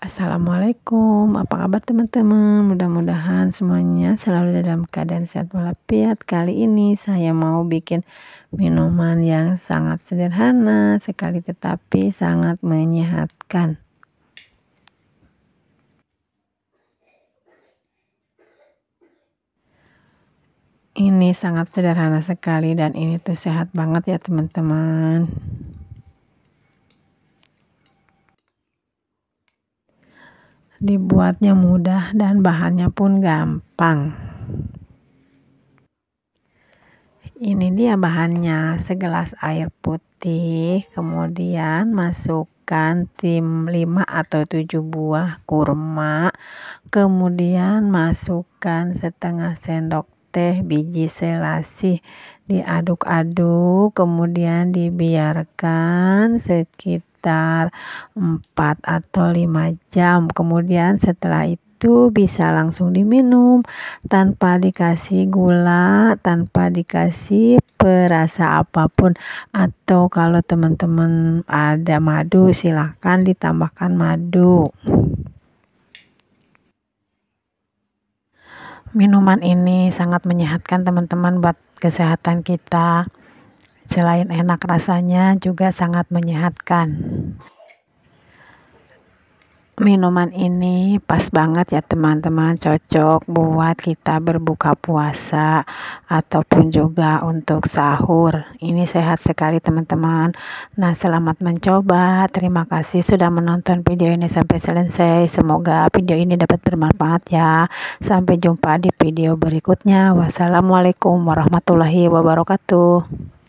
Assalamualaikum, apa kabar teman-teman? Mudah-mudahan semuanya selalu dalam keadaan sehat walafiat. Kali ini saya mau bikin minuman yang sangat sederhana sekali tetapi sangat menyehatkan. Ini sangat sederhana sekali dan ini tuh sehat banget ya teman-teman. dibuatnya mudah dan bahannya pun gampang. Ini dia bahannya, segelas air putih, kemudian masukkan tim 5 atau 7 buah kurma, kemudian masukkan setengah sendok teh biji selasih diaduk-aduk kemudian dibiarkan sekitar 4 atau 5 jam kemudian setelah itu itu bisa langsung diminum tanpa dikasih gula, tanpa dikasih perasa apapun atau kalau teman-teman ada madu silahkan ditambahkan madu. Minuman ini sangat menyehatkan teman-teman buat kesehatan kita. Selain enak rasanya juga sangat menyehatkan minuman ini pas banget ya teman-teman cocok buat kita berbuka puasa ataupun juga untuk sahur ini sehat sekali teman-teman nah selamat mencoba terima kasih sudah menonton video ini sampai selesai semoga video ini dapat bermanfaat ya sampai jumpa di video berikutnya wassalamualaikum warahmatullahi wabarakatuh